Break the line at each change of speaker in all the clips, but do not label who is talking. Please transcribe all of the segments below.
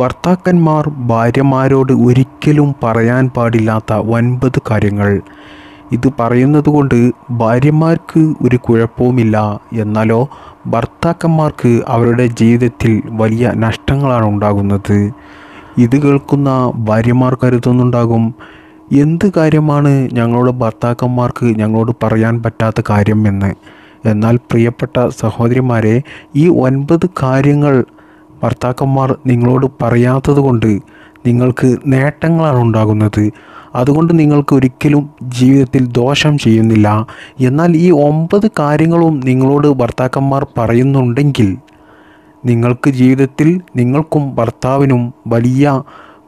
ഭർത്താക്കന്മാർ ഭാര്യമാരോട് ഒരിക്കലും പറയാൻ പാടില്ലാത്ത ഒൻപത് കാര്യങ്ങൾ ഇത് പറയുന്നത് കൊണ്ട് ഭാര്യമാർക്ക് ഒരു കുഴപ്പവുമില്ല എന്നാലോ ഭർത്താക്കന്മാർക്ക് അവരുടെ ജീവിതത്തിൽ വലിയ നഷ്ടങ്ങളാണ് ഉണ്ടാകുന്നത് ഇത് കേൾക്കുന്ന ഭാര്യമാർ കരുതുന്നുണ്ടാകും എന്ത് കാര്യമാണ് ഞങ്ങളുടെ ഭർത്താക്കന്മാർക്ക് ഞങ്ങളോട് പറയാൻ പറ്റാത്ത കാര്യം എന്ന് എന്നാൽ പ്രിയപ്പെട്ട സഹോദരിമാരെ ഈ ഒൻപത് കാര്യങ്ങൾ ഭർത്താക്കന്മാർ നിങ്ങളോട് പറയാത്തത് കൊണ്ട് നിങ്ങൾക്ക് നേട്ടങ്ങളാണ് ഉണ്ടാകുന്നത് അതുകൊണ്ട് നിങ്ങൾക്ക് ഒരിക്കലും ജീവിതത്തിൽ ദോഷം ചെയ്യുന്നില്ല എന്നാൽ ഈ ഒമ്പത് കാര്യങ്ങളും നിങ്ങളോട് ഭർത്താക്കന്മാർ പറയുന്നുണ്ടെങ്കിൽ നിങ്ങൾക്ക് ജീവിതത്തിൽ നിങ്ങൾക്കും ഭർത്താവിനും വലിയ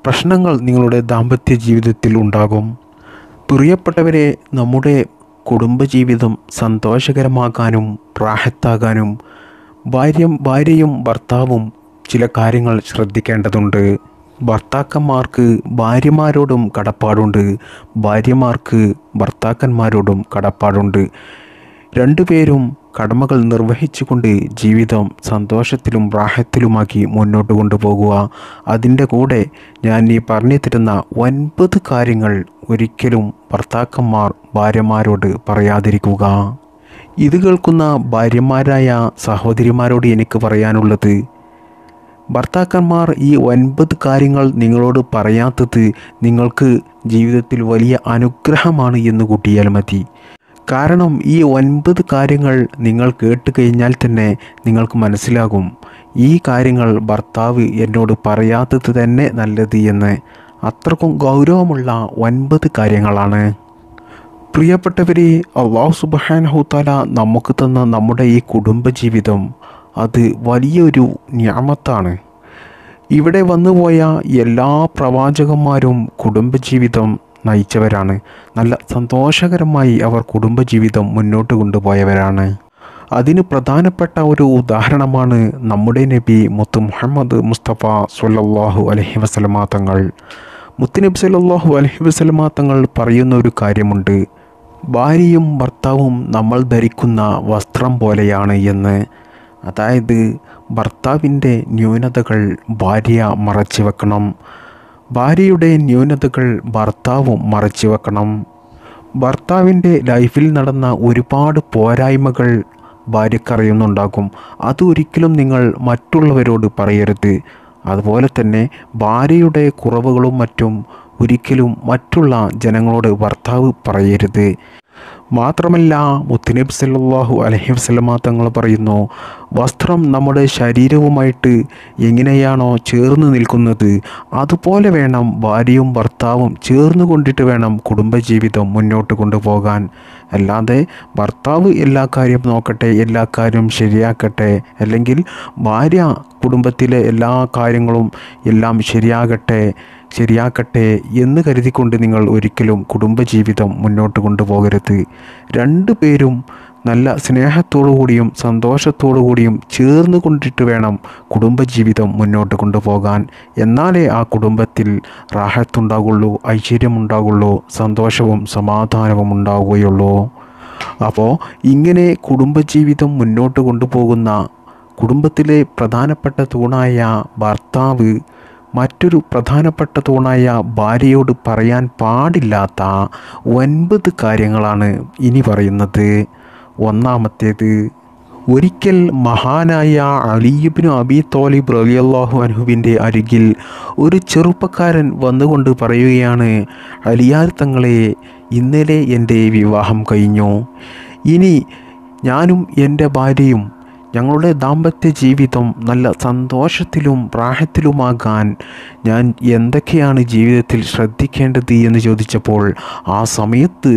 പ്രശ്നങ്ങൾ നിങ്ങളുടെ ദാമ്പത്യ ജീവിതത്തിൽ ഉണ്ടാകും പ്രിയപ്പെട്ടവരെ നമ്മുടെ കുടുംബജീവിതം സന്തോഷകരമാക്കാനും പ്രാഹത്താകാനും ഭാര്യ ഭാര്യയും ഭർത്താവും ചില കാര്യങ്ങൾ ശ്രദ്ധിക്കേണ്ടതുണ്ട് ഭർത്താക്കന്മാർക്ക് ഭാര്യമാരോടും കടപ്പാടുണ്ട് ഭാര്യമാർക്ക് ഭർത്താക്കന്മാരോടും കടപ്പാടുണ്ട് രണ്ടുപേരും കടമകൾ നിർവഹിച്ചുകൊണ്ട് ജീവിതം സന്തോഷത്തിലും പ്രാഹത്തിലുമാക്കി മുന്നോട്ട് കൊണ്ടുപോകുക അതിൻ്റെ കൂടെ ഞാൻ ഈ പറഞ്ഞു തരുന്ന ഒൻപത് കാര്യങ്ങൾ ഒരിക്കലും ഭർത്താക്കന്മാർ ഭാര്യമാരോട് പറയാതിരിക്കുക ഇത് കേൾക്കുന്ന ഭാര്യമാരായ സഹോദരിമാരോട് എനിക്ക് പറയാനുള്ളത് ഭർത്താക്കന്മാർ ഈ ഒൻപത് കാര്യങ്ങൾ നിങ്ങളോട് പറയാത്തത് നിങ്ങൾക്ക് ജീവിതത്തിൽ വലിയ അനുഗ്രഹമാണ് എന്ന് കൂട്ടിയാൽ മതി കാരണം ഈ ഒൻപത് കാര്യങ്ങൾ നിങ്ങൾ കേട്ട് കഴിഞ്ഞാൽ തന്നെ നിങ്ങൾക്ക് മനസ്സിലാകും ഈ കാര്യങ്ങൾ ഭർത്താവ് എന്നോട് പറയാത്തത് തന്നെ നല്ലത് എന്ന് അത്രക്കും ഗൗരവമുള്ള ഒൻപത് കാര്യങ്ങളാണ് പ്രിയപ്പെട്ടവരെ അള്ളാഹു സുബാൻ ഹൂത്താല നമുക്ക് തന്ന നമ്മുടെ ഈ കുടുംബജീവിതം അത് വലിയൊരു ഞാമത്താണ് ഇവിടെ വന്നുപോയ എല്ലാ പ്രവാചകന്മാരും കുടുംബജീവിതം നയിച്ചവരാണ് നല്ല സന്തോഷകരമായി അവർ കുടുംബജീവിതം മുന്നോട്ട് കൊണ്ടുപോയവരാണ് അതിന് പ്രധാനപ്പെട്ട ഒരു ഉദാഹരണമാണ് നമ്മുടെ നബി മുത്തു മുഹമ്മദ് മുസ്തഫ സുല്ലാഹു അലഹി വസ്ലമാ തങ്ങൾ മുത്തുനബി സുല്ലാഹു അലഹി വസ്ലമാ തങ്ങൾ പറയുന്ന ഒരു കാര്യമുണ്ട് ഭാര്യയും ഭർത്താവും നമ്മൾ ധരിക്കുന്ന വസ്ത്രം പോലെയാണ് എന്ന് അതായത് ഭർത്താവിൻ്റെ ന്യൂനതകൾ ഭാര്യ മറച്ചു വെക്കണം ഭാര്യയുടെ ന്യൂനതകൾ ഭർത്താവും മറച്ചു വെക്കണം ഭർത്താവിൻ്റെ ലൈഫിൽ നടന്ന ഒരുപാട് പോരായ്മകൾ ഭാര്യക്കറിയുന്നുണ്ടാകും അതൊരിക്കലും നിങ്ങൾ മറ്റുള്ളവരോട് പറയരുത് അതുപോലെ തന്നെ ഭാര്യയുടെ കുറവുകളും മറ്റും ഒരിക്കലും മറ്റുള്ള ജനങ്ങളോട് ഭർത്താവ് പറയരുത് മാത്രമല്ല മുത്തുനബ് സല്ലാഹു അലഹി വസ്ലമ തങ്ങൾ പറയുന്നു വസ്ത്രം നമ്മുടെ ശരീരവുമായിട്ട് എങ്ങനെയാണോ ചേർന്ന് നിൽക്കുന്നത് അതുപോലെ വേണം ഭാര്യയും ഭർത്താവും ചേർന്ന് കൊണ്ടിട്ട് വേണം കുടുംബജീവിതം മുന്നോട്ട് കൊണ്ടുപോകാൻ അല്ലാതെ ഭർത്താവ് എല്ലാ കാര്യം നോക്കട്ടെ എല്ലാ കാര്യവും ശരിയാക്കട്ടെ അല്ലെങ്കിൽ ഭാര്യ കുടുംബത്തിലെ എല്ലാ കാര്യങ്ങളും എല്ലാം ശരിയാകട്ടെ ശരിയാക്കട്ടെ എന്ന് കരുതിക്കൊണ്ട് നിങ്ങൾ ഒരിക്കലും കുടുംബജീവിതം മുന്നോട്ട് കൊണ്ടുപോകരുത് രണ്ടു പേരും നല്ല സ്നേഹത്തോടുകൂടിയും സന്തോഷത്തോടുകൂടിയും ചേർന്ന് കൊണ്ടിട്ട് വേണം കുടുംബജീവിതം മുന്നോട്ട് കൊണ്ടുപോകാൻ എന്നാലേ ആ കുടുംബത്തിൽ റാഹത്തുണ്ടാകുള്ളൂ ഐശ്വര്യമുണ്ടാകുള്ളൂ സന്തോഷവും സമാധാനവും ഉണ്ടാവുകയുള്ളൂ അപ്പോൾ ഇങ്ങനെ കുടുംബജീവിതം മുന്നോട്ട് കൊണ്ടുപോകുന്ന കുടുംബത്തിലെ പ്രധാനപ്പെട്ട തൂണായ ഭർത്താവ് മറ്റൊരു പ്രധാനപ്പെട്ട തൂണായ ഭാര്യയോട് പറയാൻ പാടില്ലാത്ത ഒൻപത് കാര്യങ്ങളാണ് ഇനി പറയുന്നത് ഒന്നാമത്തേത് ഒരിക്കൽ മഹാനായ അലിയുബിനു അബി തോലിബ് റലിയല്ലാഹു അനുഹുവിൻ്റെ അരികിൽ ഒരു ചെറുപ്പക്കാരൻ വന്നുകൊണ്ട് പറയുകയാണ് അലിയാർ തങ്ങളെ ഇന്നലെ എൻ്റെ വിവാഹം കഴിഞ്ഞു ഇനി ഞാനും എൻ്റെ ഭാര്യയും ഞങ്ങളുടെ ദാമ്പത്യ ജീവിതം നല്ല സന്തോഷത്തിലും പ്രാഹത്തിലുമാകാൻ ഞാൻ എന്തൊക്കെയാണ് ജീവിതത്തിൽ ശ്രദ്ധിക്കേണ്ടത് എന്ന് ചോദിച്ചപ്പോൾ ആ സമയത്ത്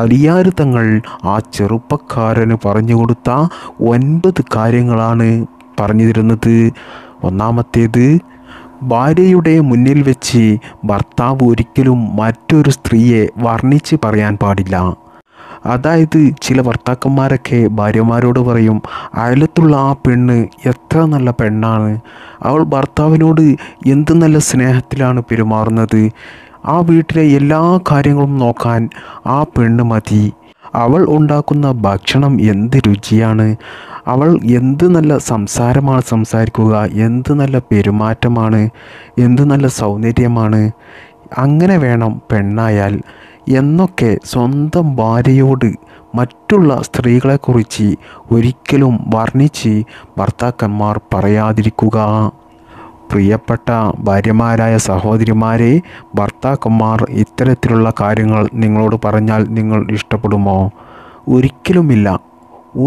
അലിയാരുതങ്ങൾ ആ ചെറുപ്പക്കാരന് പറഞ്ഞു കൊടുത്ത ഒൻപത് കാര്യങ്ങളാണ് പറഞ്ഞു തരുന്നത് ഒന്നാമത്തേത് ഭാര്യയുടെ മുന്നിൽ വെച്ച് ഭർത്താവ് ഒരിക്കലും മറ്റൊരു സ്ത്രീയെ വർണ്ണിച്ച് പറയാൻ പാടില്ല അതായത് ചില ഭർത്താക്കന്മാരൊക്കെ ഭാര്യമാരോട് പറയും അയലത്തുള്ള ആ പെണ്ണ് എത്ര നല്ല പെണ്ണാണ് അവൾ ഭർത്താവിനോട് എന്ത് നല്ല സ്നേഹത്തിലാണ് പെരുമാറുന്നത് ആ വീട്ടിലെ എല്ലാ കാര്യങ്ങളും നോക്കാൻ ആ പെണ്ണ് മതി അവൾ ഉണ്ടാക്കുന്ന ഭക്ഷണം എന്ത് രുചിയാണ് അവൾ എന്ത് നല്ല സംസാരമാണ് സംസാരിക്കുക എന്ത് നല്ല പെരുമാറ്റമാണ് എന്ത് നല്ല സൗന്ദര്യമാണ് അങ്ങനെ വേണം പെണ്ണായാൽ എന്നൊക്കെ സ്വന്തം ഭാര്യയോട് മറ്റുള്ള സ്ത്രീകളെക്കുറിച്ച് ഒരിക്കലും വർണ്ണിച്ച് ഭർത്താക്കന്മാർ പറയാതിരിക്കുക പ്രിയപ്പെട്ട ഭാര്യമാരായ സഹോദരിമാരെ ഭർത്താക്കന്മാർ ഇത്തരത്തിലുള്ള കാര്യങ്ങൾ നിങ്ങളോട് പറഞ്ഞാൽ നിങ്ങൾ ഇഷ്ടപ്പെടുമോ ഒരിക്കലുമില്ല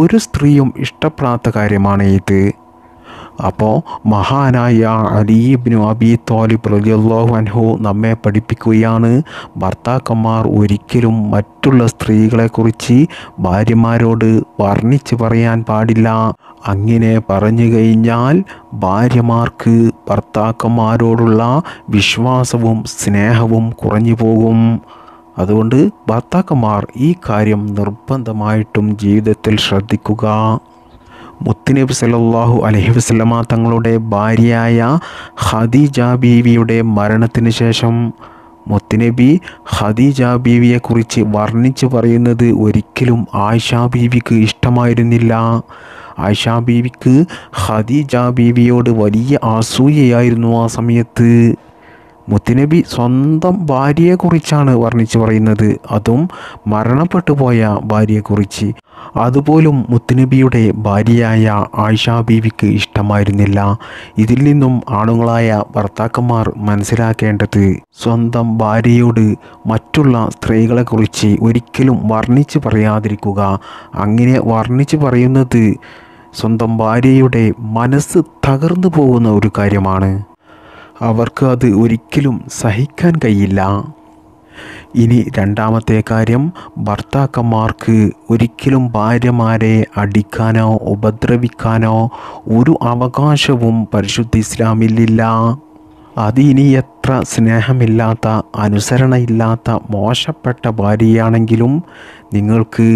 ഒരു സ്ത്രീയും ഇഷ്ടപ്പെടാത്ത കാര്യമാണ് ഇത് അപ്പോൾ മഹാനായ അലീബിനു അബി തോലിബ് റലിയല്ലാഹു അൻഹു നമ്മെ പഠിപ്പിക്കുകയാണ് ഭർത്താക്കന്മാർ ഒരിക്കലും മറ്റുള്ള സ്ത്രീകളെക്കുറിച്ച് ഭാര്യമാരോട് വർണ്ണിച്ച് പറയാൻ പാടില്ല അങ്ങനെ പറഞ്ഞു കഴിഞ്ഞാൽ ഭാര്യമാർക്ക് ഭർത്താക്കന്മാരോടുള്ള വിശ്വാസവും സ്നേഹവും കുറഞ്ഞു പോകും അതുകൊണ്ട് ഭർത്താക്കന്മാർ ഈ കാര്യം നിർബന്ധമായിട്ടും ജീവിതത്തിൽ ശ്രദ്ധിക്കുക മുത്തുനബി സല്ലാഹു അലഹി വസ്ലമ തങ്ങളുടെ ഭാര്യയായ ഹദീജ ബീവിയുടെ മരണത്തിന് ശേഷം മുത്തുനബി ഖദീജ ബീവിയെക്കുറിച്ച് വർണ്ണിച്ച് പറയുന്നത് ഒരിക്കലും ആയിഷ ബീവിക്ക് ഇഷ്ടമായിരുന്നില്ല ആയിഷ ബീവിക്ക് ഖദീജ ബീവിയോട് വലിയ ആസൂയയായിരുന്നു ആ സമയത്ത് മുത്തുനബി സ്വന്തം ഭാര്യയെക്കുറിച്ചാണ് വർണ്ണിച്ച് പറയുന്നത് അതും മരണപ്പെട്ടു പോയ ഭാര്യയെക്കുറിച്ച് അതുപോലും മുത്തുനബിയുടെ ഭാര്യയായ ആയിഷ ബീവിക്ക് ഇഷ്ടമായിരുന്നില്ല ഇതിൽ നിന്നും ആണുങ്ങളായ ഭർത്താക്കന്മാർ മനസ്സിലാക്കേണ്ടത് സ്വന്തം ഭാര്യയോട് മറ്റുള്ള സ്ത്രീകളെക്കുറിച്ച് ഒരിക്കലും വർണ്ണിച്ച് പറയാതിരിക്കുക അങ്ങനെ വർണ്ണിച്ച് പറയുന്നത് സ്വന്തം ഭാര്യയുടെ മനസ്സ് തകർന്നു പോകുന്ന ഒരു കാര്യമാണ് അവർക്ക് അത് ഒരിക്കലും സഹിക്കാൻ കഴിയില്ല ഇനി രണ്ടാമത്തെ കാര്യം ഭർത്താക്കന്മാർക്ക് ഒരിക്കലും ഭാര്യമാരെ അടിക്കാനോ ഉപദ്രവിക്കാനോ ഒരു അവകാശവും പരിശുദ്ധ ഇസ്ലാമില്ല അത് ഇനി എത്ര സ്നേഹമില്ലാത്ത അനുസരണയില്ലാത്ത മോശപ്പെട്ട ഭാര്യയാണെങ്കിലും നിങ്ങൾക്ക്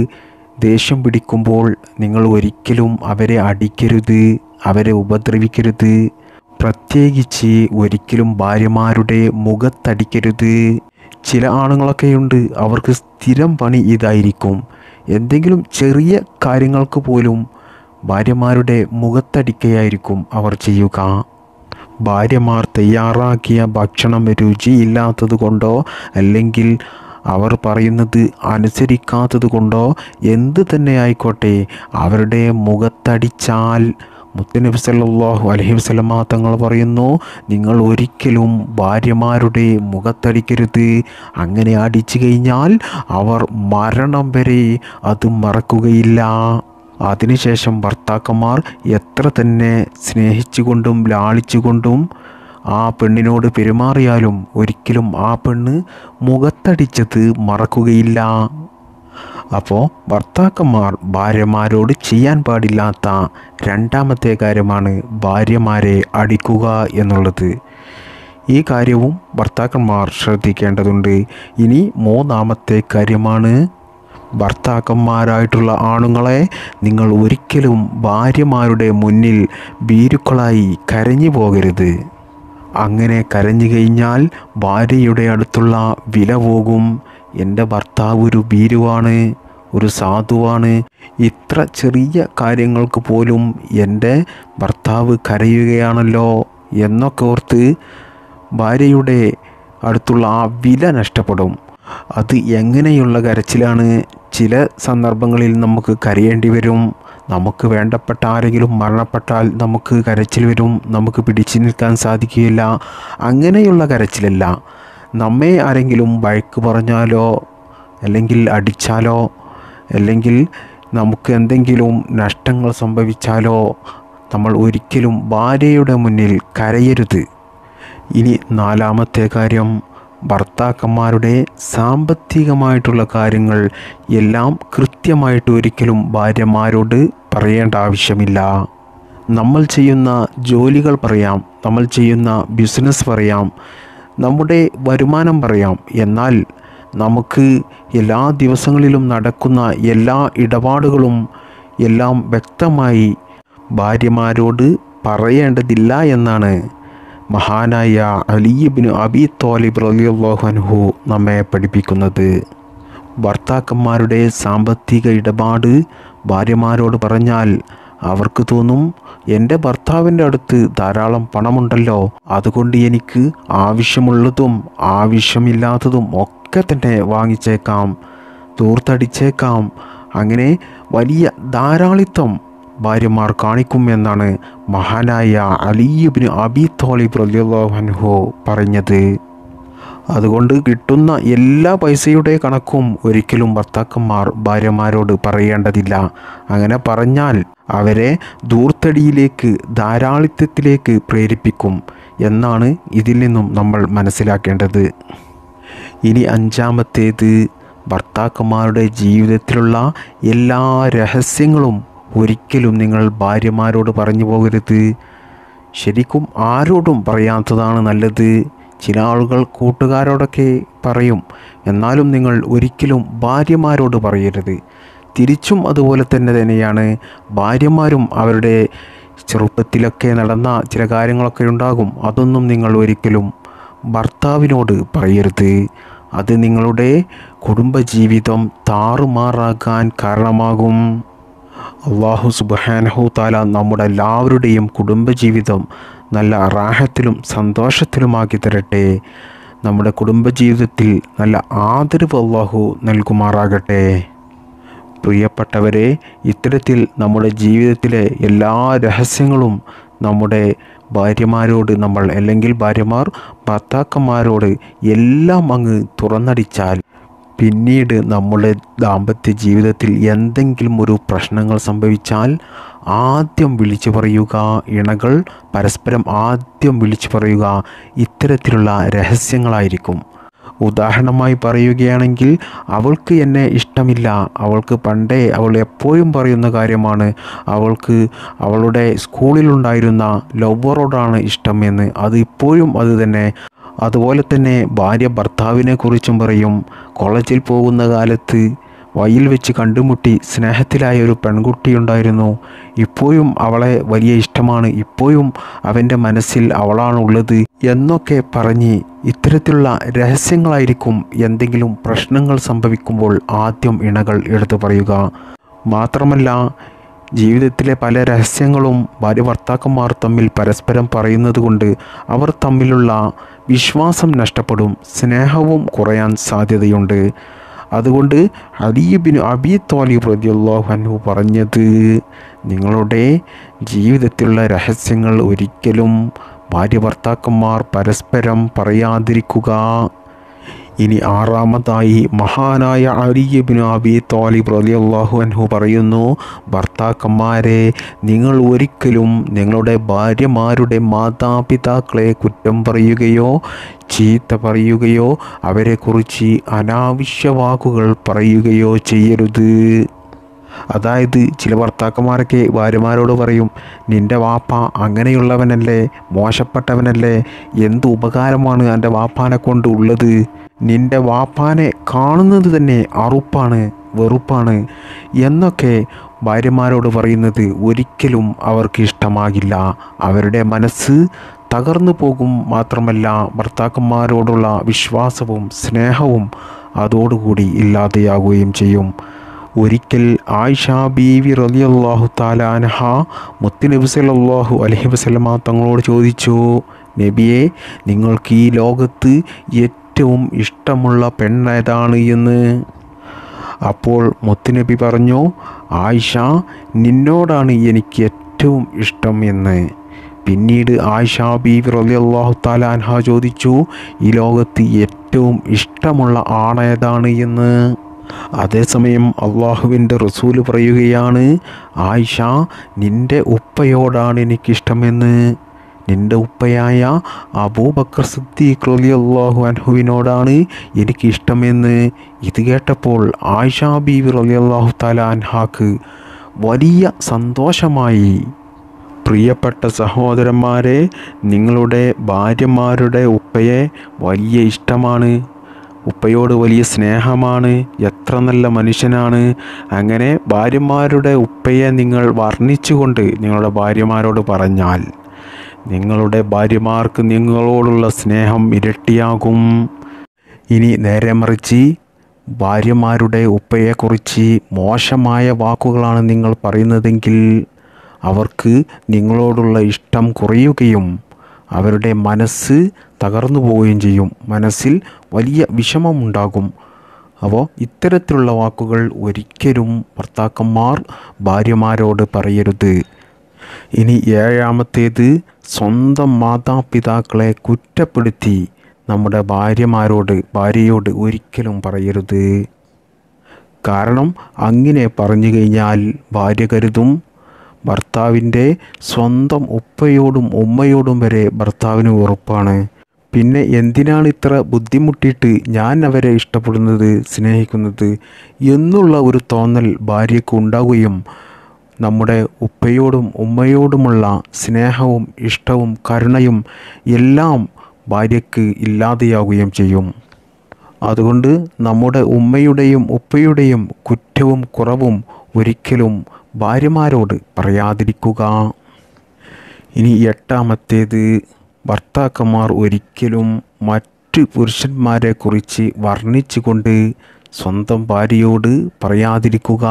ദേഷ്യം പിടിക്കുമ്പോൾ നിങ്ങൾ ഒരിക്കലും അവരെ അടിക്കരുത് അവരെ ഉപദ്രവിക്കരുത് പ്രത്യേകിച്ച് ഒരിക്കലും ഭാര്യമാരുടെ മുഖത്തടിക്കരുത് ചില ആണുങ്ങളൊക്കെയുണ്ട് അവർക്ക് സ്ഥിരം പണി ഇതായിരിക്കും എന്തെങ്കിലും ചെറിയ കാര്യങ്ങൾക്ക് പോലും ഭാര്യമാരുടെ മുഖത്തടിക്കയായിരിക്കും അവർ ചെയ്യുക ഭാര്യമാർ തയ്യാറാക്കിയ ഭക്ഷണം രുചിയില്ലാത്തത് കൊണ്ടോ അല്ലെങ്കിൽ അവർ പറയുന്നത് അനുസരിക്കാത്തത് കൊണ്ടോ എന്ത് തന്നെ ആയിക്കോട്ടെ അവരുടെ മുഖത്തടിച്ചാൽ മുത്തനബി സല്ലാഹു അലഹി വസ്ലമ തങ്ങൾ പറയുന്നു നിങ്ങൾ ഒരിക്കലും ഭാര്യമാരുടെ മുഖത്തടിക്കരുത് അങ്ങനെ അടിച്ചു കഴിഞ്ഞാൽ അവർ മരണം വരെ അത് മറക്കുകയില്ല അതിനുശേഷം ഭർത്താക്കന്മാർ എത്ര തന്നെ സ്നേഹിച്ചുകൊണ്ടും ലാളിച്ചുകൊണ്ടും ആ പെണ്ണിനോട് പെരുമാറിയാലും ഒരിക്കലും ആ പെണ്ണ് മുഖത്തടിച്ചത് മറക്കുകയില്ല അപ്പോൾ ഭർത്താക്കന്മാർ ഭാര്യമാരോട് ചെയ്യാൻ പാടില്ലാത്ത രണ്ടാമത്തെ കാര്യമാണ് ഭാര്യമാരെ അടിക്കുക എന്നുള്ളത് ഈ കാര്യവും ഭർത്താക്കന്മാർ ശ്രദ്ധിക്കേണ്ടതുണ്ട് ഇനി മൂന്നാമത്തെ കാര്യമാണ് ഭർത്താക്കന്മാരായിട്ടുള്ള ആണുങ്ങളെ നിങ്ങൾ ഒരിക്കലും ഭാര്യമാരുടെ മുന്നിൽ ഭീരുക്കളായി കരഞ്ഞു പോകരുത് അങ്ങനെ കരഞ്ഞു കഴിഞ്ഞാൽ ഭാര്യയുടെ അടുത്തുള്ള വില പോകും എൻ്റെ ഭർത്താവ് ഒരു ഭീരുവാണ് ഒരു സാധുവാണ് ഇത്ര ചെറിയ കാര്യങ്ങൾക്ക് പോലും എൻ്റെ ഭർത്താവ് കരയുകയാണല്ലോ എന്നൊക്കെ ഓർത്ത് ഭാര്യയുടെ അടുത്തുള്ള ആ വില നഷ്ടപ്പെടും അത് എങ്ങനെയുള്ള കരച്ചിലാണ് ചില സന്ദർഭങ്ങളിൽ നമുക്ക് കരയേണ്ടി വരും നമുക്ക് വേണ്ടപ്പെട്ട ആരെങ്കിലും മരണപ്പെട്ടാൽ നമുക്ക് കരച്ചിൽ വരും നമുക്ക് പിടിച്ചു നിൽക്കാൻ സാധിക്കുകയില്ല അങ്ങനെയുള്ള കരച്ചിലല്ല നമ്മെ ആരെങ്കിലും വഴക്ക് പറഞ്ഞാലോ അല്ലെങ്കിൽ അടിച്ചാലോ അല്ലെങ്കിൽ നമുക്ക് എന്തെങ്കിലും നഷ്ടങ്ങൾ സംഭവിച്ചാലോ നമ്മൾ ഒരിക്കലും ഭാര്യയുടെ മുന്നിൽ കരയരുത് ഇനി നാലാമത്തെ കാര്യം ഭർത്താക്കന്മാരുടെ സാമ്പത്തികമായിട്ടുള്ള കാര്യങ്ങൾ എല്ലാം കൃത്യമായിട്ട് ഒരിക്കലും ഭാര്യമാരോട് പറയേണ്ട ആവശ്യമില്ല നമ്മൾ ചെയ്യുന്ന ജോലികൾ പറയാം നമ്മൾ ചെയ്യുന്ന ബിസിനസ് പറയാം നമ്മുടെ വരുമാനം പറയാം എന്നാൽ നമുക്ക് എല്ലാ ദിവസങ്ങളിലും നടക്കുന്ന എല്ലാ ഇടപാടുകളും എല്ലാം വ്യക്തമായി ഭാര്യമാരോട് പറയേണ്ടതില്ല എന്നാണ് മഹാനായ അലിയിബിന് അബി തോലിബ് റലിയുള്ളഹൻഹു നമ്മെ പഠിപ്പിക്കുന്നത് ഭർത്താക്കന്മാരുടെ സാമ്പത്തിക ഇടപാട് ഭാര്യമാരോട് പറഞ്ഞാൽ അവർക്ക് തോന്നും എൻ്റെ ഭർത്താവിൻ്റെ അടുത്ത് ധാരാളം പണമുണ്ടല്ലോ അതുകൊണ്ട് എനിക്ക് ആവശ്യമുള്ളതും ആവശ്യമില്ലാത്തതും ഒക്കെ തന്നെ വാങ്ങിച്ചേക്കാം തൂർത്തടിച്ചേക്കാം അങ്ങനെ വലിയ ധാരാളിത്തം ഭാര്യമാർ കാണിക്കും എന്നാണ് മഹാനായ അലീബിന് അബി തോളി റലിഹു പറഞ്ഞത് അതുകൊണ്ട് കിട്ടുന്ന എല്ലാ പൈസയുടെ കണക്കും ഒരിക്കലും ഭർത്താക്കന്മാർ ഭാര്യമാരോട് പറയേണ്ടതില്ല അങ്ങനെ പറഞ്ഞാൽ അവരെ ധൂർത്തടിയിലേക്ക് ധാരാളിത്യത്തിലേക്ക് പ്രേരിപ്പിക്കും എന്നാണ് ഇതിൽ നിന്നും നമ്മൾ മനസ്സിലാക്കേണ്ടത് ഇനി അഞ്ചാമത്തേത് ഭർത്താക്കന്മാരുടെ ജീവിതത്തിലുള്ള എല്ലാ രഹസ്യങ്ങളും ഒരിക്കലും നിങ്ങൾ ഭാര്യമാരോട് പറഞ്ഞു പോകരുത് ശരിക്കും ആരോടും പറയാത്തതാണ് നല്ലത് ചില ആളുകൾ കൂട്ടുകാരോടൊക്കെ പറയും എന്നാലും നിങ്ങൾ ഒരിക്കലും ഭാര്യമാരോട് പറയരുത് തിരിച്ചും അതുപോലെ തന്നെ തന്നെയാണ് ഭാര്യമാരും അവരുടെ ചെറുപ്പത്തിലൊക്കെ നടന്ന ചില കാര്യങ്ങളൊക്കെ ഉണ്ടാകും അതൊന്നും നിങ്ങൾ ഒരിക്കലും ഭർത്താവിനോട് പറയരുത് അത് നിങ്ങളുടെ കുടുംബജീവിതം താറുമാറാക്കാൻ കാരണമാകും അള്ളാഹു സുബാനഹു താല നമ്മുടെ എല്ലാവരുടെയും കുടുംബജീവിതം നല്ല റാഹത്തിലും സന്തോഷത്തിലുമാക്കി തരട്ടെ നമ്മുടെ കുടുംബജീവിതത്തിൽ നല്ല ആദരവ് അള്ളാഹു നൽകുമാറാകട്ടെ പ്രിയപ്പെട്ടവരെ ഇത്തരത്തിൽ നമ്മുടെ ജീവിതത്തിലെ എല്ലാ രഹസ്യങ്ങളും നമ്മുടെ ഭാര്യമാരോട് നമ്മൾ അല്ലെങ്കിൽ ഭാര്യമാർ ഭർത്താക്കന്മാരോട് എല്ലാം അങ്ങ് തുറന്നടിച്ചാൽ പിന്നീട് നമ്മുടെ ദാമ്പത്യ ജീവിതത്തിൽ എന്തെങ്കിലും ഒരു പ്രശ്നങ്ങൾ സംഭവിച്ചാൽ ആദ്യം വിളിച്ചു പറയുക ഇണകൾ പരസ്പരം ആദ്യം വിളിച്ചു പറയുക ഇത്തരത്തിലുള്ള രഹസ്യങ്ങളായിരിക്കും ഉദാഹരണമായി പറയുകയാണെങ്കിൽ അവൾക്ക് എന്നെ ഇഷ്ടമില്ല അവൾക്ക് പണ്ടേ അവൾ എപ്പോഴും പറയുന്ന കാര്യമാണ് അവൾക്ക് അവളുടെ സ്കൂളിലുണ്ടായിരുന്ന ലവറോടാണ് ഇഷ്ടമെന്ന് അത് ഇപ്പോഴും അത് തന്നെ അതുപോലെ തന്നെ ഭാര്യ ഭർത്താവിനെ കുറിച്ചും പറയും കോളേജിൽ പോകുന്ന കാലത്ത് വയിൽ വെച്ച് കണ്ടുമുട്ടി സ്നേഹത്തിലായ ഒരു പെൺകുട്ടിയുണ്ടായിരുന്നു ഇപ്പോഴും അവളെ വലിയ ഇഷ്ടമാണ് ഇപ്പോഴും അവൻ്റെ മനസ്സിൽ അവളാണുള്ളത് എന്നൊക്കെ പറഞ്ഞ് ഇത്തരത്തിലുള്ള രഹസ്യങ്ങളായിരിക്കും എന്തെങ്കിലും പ്രശ്നങ്ങൾ സംഭവിക്കുമ്പോൾ ആദ്യം ഇണകൾ എടുത്തു പറയുക മാത്രമല്ല ജീവിതത്തിലെ പല രഹസ്യങ്ങളും ഭാര്യ ഭർത്താക്കന്മാർ തമ്മിൽ പരസ്പരം പറയുന്നത് കൊണ്ട് അവർ തമ്മിലുള്ള വിശ്വാസം നഷ്ടപ്പെടും സ്നേഹവും കുറയാൻ സാധ്യതയുണ്ട് അതുകൊണ്ട് അലിബിൻ അബി തോലിബ് റതിയുള്ളാഹു അനു പറഞ്ഞത് നിങ്ങളുടെ ജീവിതത്തിലുള്ള രഹസ്യങ്ങൾ ഒരിക്കലും ഭാര്യ ഭർത്താക്കന്മാർ പരസ്പരം പറയാതിരിക്കുക ഇനി ആറാമതായി മഹാനായ അലിയബിൻ അബി താലിബ് റലിയല്ലാഹു അൻഹു പറയുന്നു ഭർത്താക്കന്മാരെ നിങ്ങൾ ഒരിക്കലും നിങ്ങളുടെ ഭാര്യമാരുടെ മാതാപിതാക്കളെ കുറ്റം പറയുകയോ ചീത്ത പറയുകയോ അവരെക്കുറിച്ച് അനാവശ്യ വാക്കുകൾ പറയുകയോ ചെയ്യരുത് അതായത് ചില ഭർത്താക്കന്മാരൊക്കെ ഭാര്യമാരോട് പറയും നിൻ്റെ വാപ്പ അങ്ങനെയുള്ളവനല്ലേ മോശപ്പെട്ടവനല്ലേ എന്ത് ഉപകാരമാണ് എൻ്റെ വാപ്പാനെ കൊണ്ട് ഉള്ളത് നിൻ്റെ വാപ്പാനെ കാണുന്നത് തന്നെ അറുപ്പാണ് വെറുപ്പാണ് എന്നൊക്കെ ഭാര്യമാരോട് പറയുന്നത് ഒരിക്കലും അവർക്ക് ഇഷ്ടമാകില്ല അവരുടെ മനസ്സ് തകർന്നു പോകും മാത്രമല്ല ഭർത്താക്കന്മാരോടുള്ള വിശ്വാസവും സ്നേഹവും അതോടുകൂടി ഇല്ലാതെയാകുകയും ചെയ്യും ഒരിക്കൽ ആയിഷ ബീവി റലിയല്ലാഹു താലാനഹ മുത്തുനബി സലല്ലാഹു അലഹി വസ്ലമ തങ്ങളോട് ചോദിച്ചു നബിയെ നിങ്ങൾക്ക് ഈ ലോകത്ത് ഏറ്റവും ഏറ്റവും ഇഷ്ടമുള്ള പെണ്ണേതാണ് എന്ന് അപ്പോൾ മുത്തുനബി പറഞ്ഞു ആയിഷ നിന്നോടാണ് എനിക്ക് ഏറ്റവും ഇഷ്ടം എന്ന് പിന്നീട് ആയിഷ ബീബി അള്ളാഹു താലാൻഹ ചോദിച്ചു ഈ ലോകത്ത് ഏറ്റവും ഇഷ്ടമുള്ള ആണേതാണ് എന്ന് അതേസമയം അള്ളാഹുവിൻ്റെ റസൂല് പറയുകയാണ് ആയിഷ നിൻ്റെ ഉപ്പയോടാണ് എനിക്കിഷ്ടമെന്ന് നിൻ്റെ ഉപ്പയായ അബൂബക്കർ സിദ്ദീഖ് റലി അള്ളാഹു അൻഹുവിനോടാണ് എനിക്കിഷ്ടമെന്ന് ഇത് കേട്ടപ്പോൾ ആയിഷാ ബീവി റലി അള്ളാഹു താല അൻഹാക്ക് വലിയ സന്തോഷമായി പ്രിയപ്പെട്ട സഹോദരന്മാരെ നിങ്ങളുടെ ഭാര്യമാരുടെ ഉപ്പയെ വലിയ ഇഷ്ടമാണ് ഉപ്പയോട് വലിയ സ്നേഹമാണ് എത്ര നല്ല മനുഷ്യനാണ് അങ്ങനെ ഭാര്യമാരുടെ ഉപ്പയെ നിങ്ങൾ വർണ്ണിച്ചുകൊണ്ട് നിങ്ങളുടെ ഭാര്യമാരോട് പറഞ്ഞാൽ നിങ്ങളുടെ ഭാര്യമാർക്ക് നിങ്ങളോടുള്ള സ്നേഹം ഇരട്ടിയാകും ഇനി നേരെ മറിച്ച് ഭാര്യമാരുടെ ഉപ്പയെക്കുറിച്ച് മോശമായ വാക്കുകളാണ് നിങ്ങൾ പറയുന്നതെങ്കിൽ അവർക്ക് നിങ്ങളോടുള്ള ഇഷ്ടം കുറയുകയും അവരുടെ മനസ്സ് തകർന്നു പോവുകയും ചെയ്യും മനസ്സിൽ വലിയ വിഷമമുണ്ടാകും അപ്പോൾ ഇത്തരത്തിലുള്ള വാക്കുകൾ ഒരിക്കലും ഭർത്താക്കന്മാർ ഭാര്യമാരോട് പറയരുത് ഇനി ഏഴാമത്തേത് സ്വന്തം മാതാപിതാക്കളെ കുറ്റപ്പെടുത്തി നമ്മുടെ ഭാര്യമാരോട് ഭാര്യയോട് ഒരിക്കലും പറയരുത് കാരണം അങ്ങനെ പറഞ്ഞു കഴിഞ്ഞാൽ ഭാര്യ കരുതും ഭർത്താവിൻ്റെ സ്വന്തം ഉപ്പയോടും ഉമ്മയോടും വരെ ഭർത്താവിന് ഉറപ്പാണ് പിന്നെ എന്തിനാണ് ഇത്ര ബുദ്ധിമുട്ടിയിട്ട് ഞാൻ അവരെ ഇഷ്ടപ്പെടുന്നത് സ്നേഹിക്കുന്നത് എന്നുള്ള ഒരു തോന്നൽ ഭാര്യയ്ക്ക് ഉണ്ടാവുകയും നമ്മുടെ ഉപ്പയോടും ഉമ്മയോടുമുള്ള സ്നേഹവും ഇഷ്ടവും കരുണയും എല്ലാം ഭാര്യയ്ക്ക് ഇല്ലാതെയാവുകയും ചെയ്യും അതുകൊണ്ട് നമ്മുടെ ഉമ്മയുടെയും ഉപ്പയുടെയും കുറ്റവും കുറവും ഒരിക്കലും ഭാര്യമാരോട് പറയാതിരിക്കുക ഇനി എട്ടാമത്തേത് ഭർത്താക്കന്മാർ ഒരിക്കലും മറ്റ് പുരുഷന്മാരെക്കുറിച്ച് വർണ്ണിച്ചുകൊണ്ട് സ്വന്തം ഭാര്യയോട് പറയാതിരിക്കുക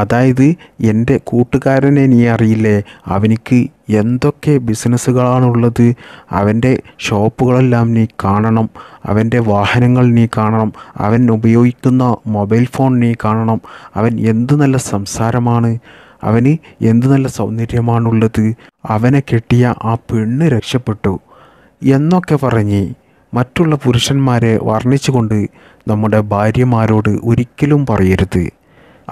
അതായത് എൻ്റെ കൂട്ടുകാരനെ നീ അറിയില്ലേ അവനിക്ക് എന്തൊക്കെ ബിസിനസ്സുകളാണുള്ളത് അവൻ്റെ ഷോപ്പുകളെല്ലാം നീ കാണണം അവൻ്റെ വാഹനങ്ങൾ നീ കാണണം അവൻ ഉപയോഗിക്കുന്ന മൊബൈൽ ഫോൺ നീ കാണണം അവൻ എന്ത് നല്ല സംസാരമാണ് അവന് എന്ത് നല്ല സൗന്ദര്യമാണുള്ളത് അവനെ കെട്ടിയ ആ പെണ്ണ് രക്ഷപ്പെട്ടു എന്നൊക്കെ പറഞ്ഞ് മറ്റുള്ള പുരുഷന്മാരെ വർണ്ണിച്ചുകൊണ്ട് നമ്മുടെ ഭാര്യമാരോട് ഒരിക്കലും പറയരുത്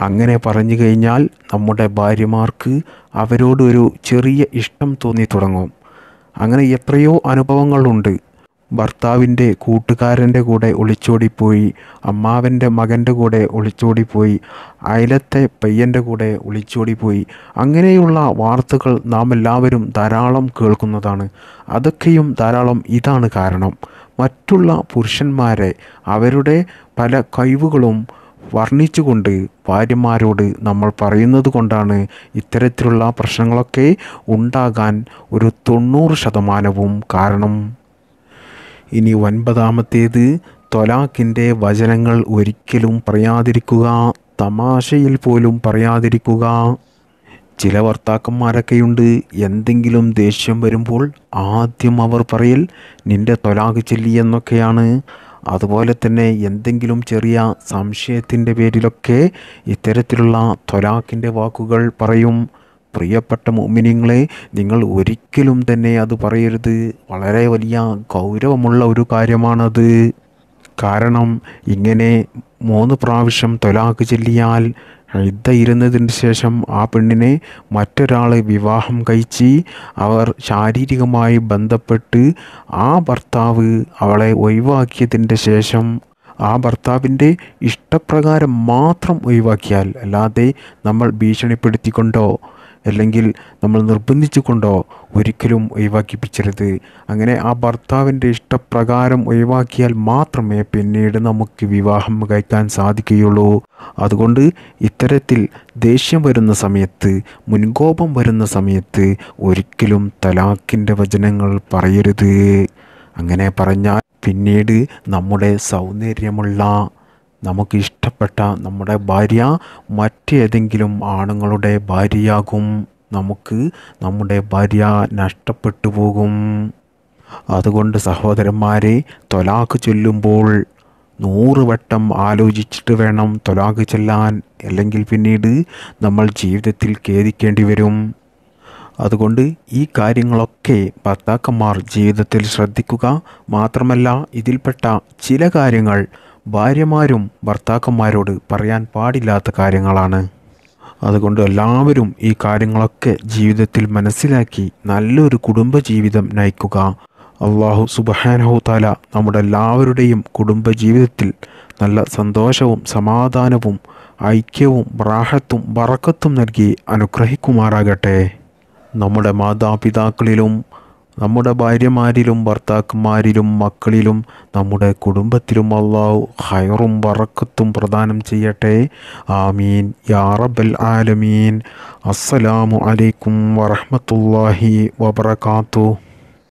അങ്ങനെ പറഞ്ഞു കഴിഞ്ഞാൽ നമ്മുടെ ഭാര്യമാർക്ക് അവരോടൊരു ചെറിയ ഇഷ്ടം തോന്നി തുടങ്ങും അങ്ങനെ എത്രയോ അനുഭവങ്ങളുണ്ട് ഭർത്താവിൻ്റെ കൂട്ടുകാരൻ്റെ കൂടെ ഒളിച്ചോടിപ്പോയി അമ്മാവൻ്റെ മകൻ്റെ കൂടെ ഒളിച്ചോടിപ്പോയി അയലത്തെ പയ്യൻ്റെ കൂടെ ഒളിച്ചോടിപ്പോയി അങ്ങനെയുള്ള വാർത്തകൾ നാം എല്ലാവരും ധാരാളം കേൾക്കുന്നതാണ് അതൊക്കെയും ധാരാളം ഇതാണ് കാരണം മറ്റുള്ള പുരുഷന്മാരെ അവരുടെ പല കഴിവുകളും വർണ്ണിച്ചുകൊണ്ട് ഭാര്യമാരോട് നമ്മൾ പറയുന്നത് കൊണ്ടാണ് ഇത്തരത്തിലുള്ള പ്രശ്നങ്ങളൊക്കെ ഉണ്ടാകാൻ ഒരു തൊണ്ണൂറ് ശതമാനവും കാരണം ഇനി ഒൻപതാമത്തേത് തൊലാഖിൻ്റെ വചനങ്ങൾ ഒരിക്കലും പറയാതിരിക്കുക തമാശയിൽ പോലും പറയാതിരിക്കുക ചില ഭർത്താക്കന്മാരൊക്കെയുണ്ട് എന്തെങ്കിലും ദേഷ്യം വരുമ്പോൾ ആദ്യം അവർ പറയൽ നിന്റെ തൊലാഖ് ചെല്ലി എന്നൊക്കെയാണ് അതുപോലെ തന്നെ എന്തെങ്കിലും ചെറിയ സംശയത്തിൻ്റെ പേരിലൊക്കെ ഇത്തരത്തിലുള്ള തൊലാക്കിൻ്റെ വാക്കുകൾ പറയും പ്രിയപ്പെട്ട മോമിനിങ്ങളെ നിങ്ങൾ ഒരിക്കലും തന്നെ അത് പറയരുത് വളരെ വലിയ ഗൗരവമുള്ള ഒരു കാര്യമാണത് കാരണം ഇങ്ങനെ മൂന്ന് പ്രാവശ്യം തൊലാക്ക് ചൊല്ലിയാൽ യുദ്ധ ഇരുന്നതിന് ശേഷം ആ പെണ്ണിനെ മറ്റൊരാളെ വിവാഹം കഴിച്ച് അവർ ശാരീരികമായി ബന്ധപ്പെട്ട് ആ ഭർത്താവ് അവളെ ഒഴിവാക്കിയതിൻ്റെ ശേഷം ആ ഭർത്താവിൻ്റെ ഇഷ്ടപ്രകാരം മാത്രം ഒഴിവാക്കിയാൽ അല്ലാതെ നമ്മൾ ഭീഷണിപ്പെടുത്തിക്കൊണ്ടോ അല്ലെങ്കിൽ നമ്മൾ നിർബന്ധിച്ചുകൊണ്ടോ ഒരിക്കലും ഒഴിവാക്കിപ്പിച്ചരുത് അങ്ങനെ ആ ഭർത്താവിൻ്റെ ഇഷ്ടപ്രകാരം ഒഴിവാക്കിയാൽ മാത്രമേ പിന്നീട് നമുക്ക് വിവാഹം കഴിക്കാൻ സാധിക്കുകയുള്ളൂ അതുകൊണ്ട് ഇത്തരത്തിൽ ദേഷ്യം വരുന്ന സമയത്ത് മുൻകോപം വരുന്ന സമയത്ത് ഒരിക്കലും തലാക്കിൻ്റെ വചനങ്ങൾ പറയരുത് അങ്ങനെ പറഞ്ഞാൽ പിന്നീട് നമ്മുടെ സൗന്ദര്യമുള്ള നമുക്ക് ഇഷ്ടപ്പെട്ട നമ്മുടെ ഭാര്യ മറ്റേതെങ്കിലും ആണുങ്ങളുടെ ഭാര്യയാകും നമുക്ക് നമ്മുടെ ഭാര്യ നഷ്ടപ്പെട്ടു പോകും അതുകൊണ്ട് സഹോദരന്മാരെ തൊലാക്ക് ചൊല്ലുമ്പോൾ നൂറ് വട്ടം ആലോചിച്ചിട്ട് വേണം തൊലാക്ക് ചെല്ലാൻ അല്ലെങ്കിൽ പിന്നീട് നമ്മൾ ജീവിതത്തിൽ ഖേദിക്കേണ്ടി വരും അതുകൊണ്ട് ഈ കാര്യങ്ങളൊക്കെ ഭർത്താക്കന്മാർ ജീവിതത്തിൽ ശ്രദ്ധിക്കുക മാത്രമല്ല ഇതിൽപ്പെട്ട ചില കാര്യങ്ങൾ ഭാര്യമാരും ഭർത്താക്കന്മാരോട് പറയാൻ പാടില്ലാത്ത കാര്യങ്ങളാണ് അതുകൊണ്ട് എല്ലാവരും ഈ കാര്യങ്ങളൊക്കെ ജീവിതത്തിൽ മനസ്സിലാക്കി നല്ലൊരു കുടുംബജീവിതം നയിക്കുക അള്ളാഹു സുബഹാനഹുതാല നമ്മുടെ എല്ലാവരുടെയും കുടുംബജീവിതത്തിൽ നല്ല സന്തോഷവും സമാധാനവും ഐക്യവും റാഹത്തും ബറക്കത്തും നൽകി അനുഗ്രഹിക്കുമാറാകട്ടെ നമ്മുടെ മാതാപിതാക്കളിലും നമ്മുടെ ഭാര്യമാരിലും ഭർത്താക്കന്മാരിലും മക്കളിലും നമ്മുടെ കുടുംബത്തിലും അള്ളാഹു ഹൈറും വറക്കത്തും പ്രദാനം ചെയ്യട്ടെ ആമീൻ യാ ആലമീൻ അസ്സലാമു അലൈക്കും വറഹമത്തല്ലാഹി വബർക്കാത്തു